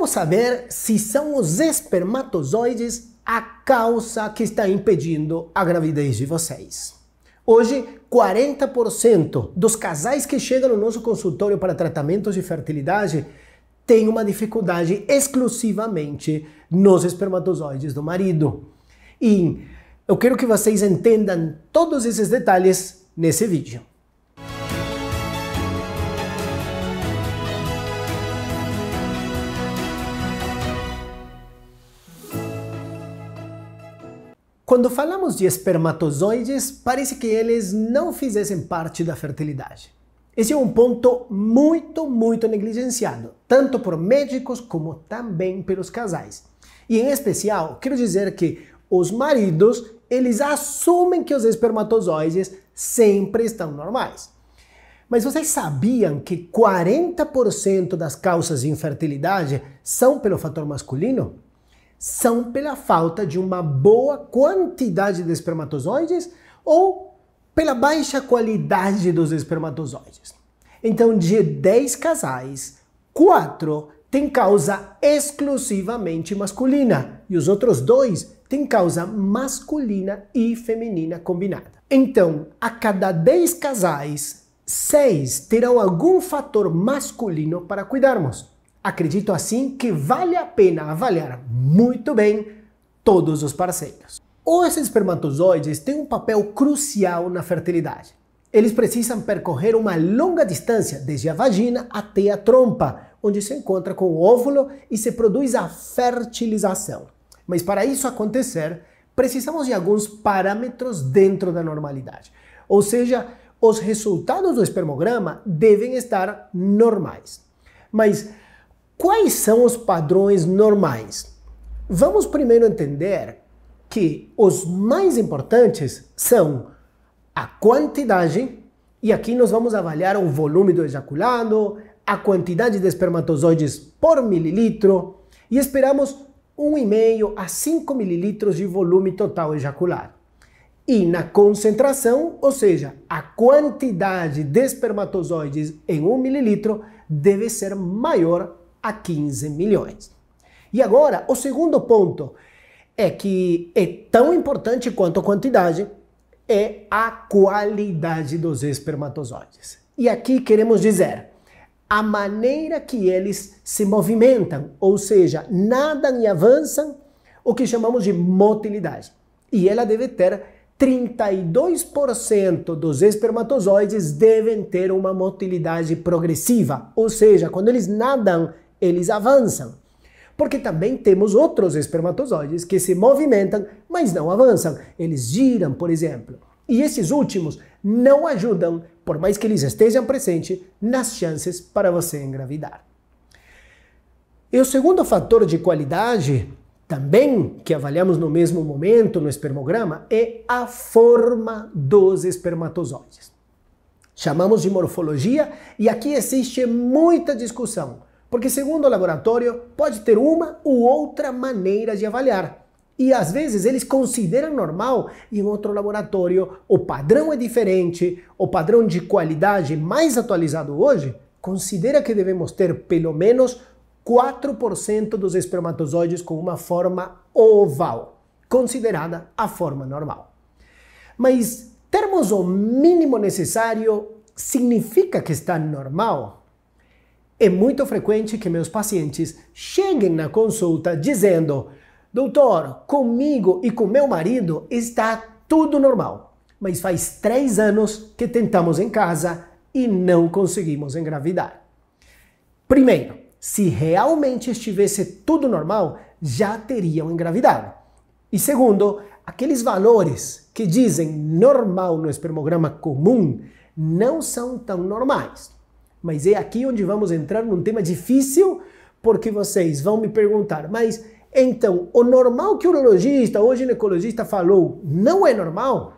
Como saber se são os espermatozoides a causa que está impedindo a gravidez de vocês? Hoje, 40% dos casais que chegam no nosso consultório para tratamentos de fertilidade têm uma dificuldade exclusivamente nos espermatozoides do marido. E eu quero que vocês entendam todos esses detalhes nesse vídeo. Quando falamos de espermatozoides, parece que eles não fizessem parte da fertilidade. Esse é um ponto muito, muito negligenciado, tanto por médicos como também pelos casais. E em especial, quero dizer que os maridos, eles assumem que os espermatozoides sempre estão normais. Mas vocês sabiam que 40% das causas de infertilidade são pelo fator masculino? são pela falta de uma boa quantidade de espermatozoides ou pela baixa qualidade dos espermatozoides. Então, de 10 casais, 4 têm causa exclusivamente masculina e os outros dois têm causa masculina e feminina combinada. Então, a cada 10 casais, 6 terão algum fator masculino para cuidarmos. Acredito assim que vale a pena avaliar muito bem todos os parceiros. Os espermatozoides têm um papel crucial na fertilidade. Eles precisam percorrer uma longa distância desde a vagina até a trompa, onde se encontra com o óvulo e se produz a fertilização. Mas para isso acontecer, precisamos de alguns parâmetros dentro da normalidade. Ou seja, os resultados do espermograma devem estar normais. Mas Quais são os padrões normais? Vamos primeiro entender que os mais importantes são a quantidade, e aqui nós vamos avaliar o volume do ejaculado, a quantidade de espermatozoides por mililitro, e esperamos 1,5 a 5 mililitros de volume total ejaculado. E na concentração, ou seja, a quantidade de espermatozoides em 1 mililitro deve ser maior a 15 milhões. E agora, o segundo ponto é que é tão importante quanto a quantidade é a qualidade dos espermatozoides. E aqui queremos dizer a maneira que eles se movimentam, ou seja, nadam e avançam, o que chamamos de motilidade. E ela deve ter 32% dos espermatozoides devem ter uma motilidade progressiva, ou seja, quando eles nadam, eles avançam. Porque também temos outros espermatozoides que se movimentam, mas não avançam. Eles giram, por exemplo. E esses últimos não ajudam, por mais que eles estejam presentes, nas chances para você engravidar. E o segundo fator de qualidade, também que avaliamos no mesmo momento no espermograma, é a forma dos espermatozoides. Chamamos de morfologia e aqui existe muita discussão porque, segundo o laboratório, pode ter uma ou outra maneira de avaliar. E às vezes eles consideram normal e em outro laboratório o padrão é diferente, o padrão de qualidade mais atualizado hoje considera que devemos ter pelo menos 4% dos espermatozoides com uma forma oval, considerada a forma normal. Mas termos o mínimo necessário significa que está normal? É muito frequente que meus pacientes cheguem na consulta dizendo: Doutor, comigo e com meu marido está tudo normal, mas faz três anos que tentamos em casa e não conseguimos engravidar. Primeiro, se realmente estivesse tudo normal, já teriam engravidado. E segundo, aqueles valores que dizem normal no espermograma comum não são tão normais. Mas é aqui onde vamos entrar num tema difícil, porque vocês vão me perguntar, mas então, o normal que o urologista ou o ginecologista falou não é normal?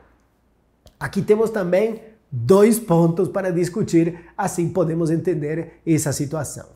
Aqui temos também dois pontos para discutir, assim podemos entender essa situação.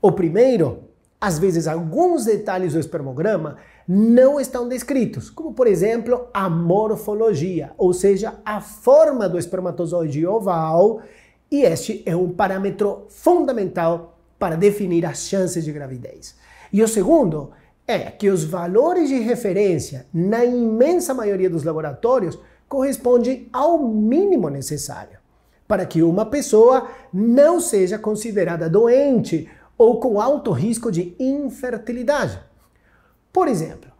O primeiro, às vezes alguns detalhes do espermograma não estão descritos, como por exemplo a morfologia, ou seja, a forma do espermatozoide oval e este é um parâmetro fundamental para definir as chances de gravidez. E o segundo é que os valores de referência, na imensa maioria dos laboratórios, correspondem ao mínimo necessário para que uma pessoa não seja considerada doente ou com alto risco de infertilidade. Por exemplo,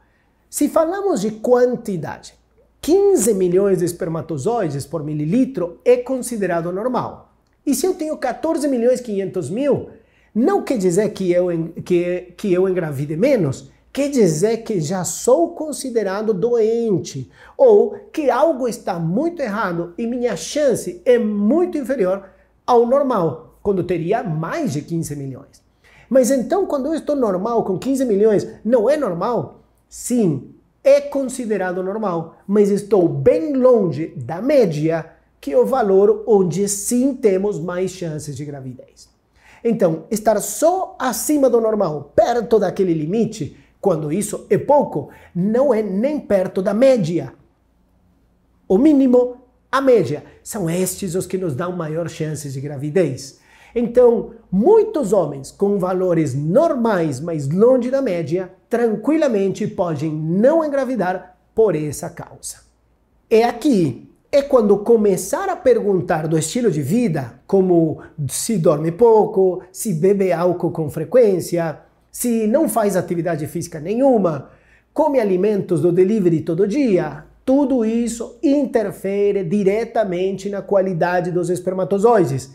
se falamos de quantidade, 15 milhões de espermatozoides por mililitro é considerado normal. E se eu tenho 14 milhões e 500 mil, não quer dizer que eu, que, que eu engravide menos, quer dizer que já sou considerado doente ou que algo está muito errado e minha chance é muito inferior ao normal, quando teria mais de 15 milhões. Mas então, quando eu estou normal com 15 milhões, não é normal? Sim, é considerado normal, mas estou bem longe da média que o valor onde sim temos mais chances de gravidez. Então, estar só acima do normal, perto daquele limite, quando isso é pouco, não é nem perto da média. O mínimo, a média, são estes os que nos dão maior chances de gravidez. Então, muitos homens com valores normais, mas longe da média, tranquilamente podem não engravidar por essa causa. É aqui é quando começar a perguntar do estilo de vida, como se dorme pouco, se bebe álcool com frequência, se não faz atividade física nenhuma, come alimentos do delivery todo dia, tudo isso interfere diretamente na qualidade dos espermatozoides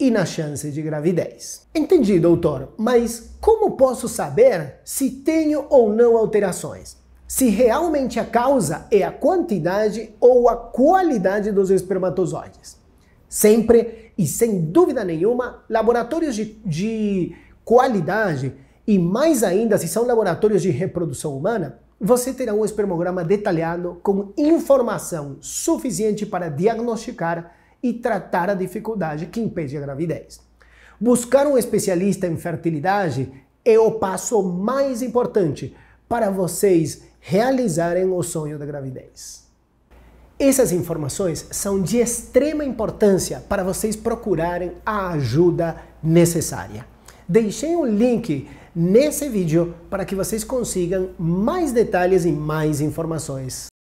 e na chance de gravidez. Entendi, doutor, mas como posso saber se tenho ou não alterações? se realmente a causa é a quantidade ou a qualidade dos espermatozoides. Sempre e sem dúvida nenhuma, laboratórios de, de qualidade e mais ainda se são laboratórios de reprodução humana, você terá um espermograma detalhado com informação suficiente para diagnosticar e tratar a dificuldade que impede a gravidez. Buscar um especialista em fertilidade é o passo mais importante para vocês realizarem o sonho da gravidez. Essas informações são de extrema importância para vocês procurarem a ajuda necessária. Deixei um link nesse vídeo para que vocês consigam mais detalhes e mais informações.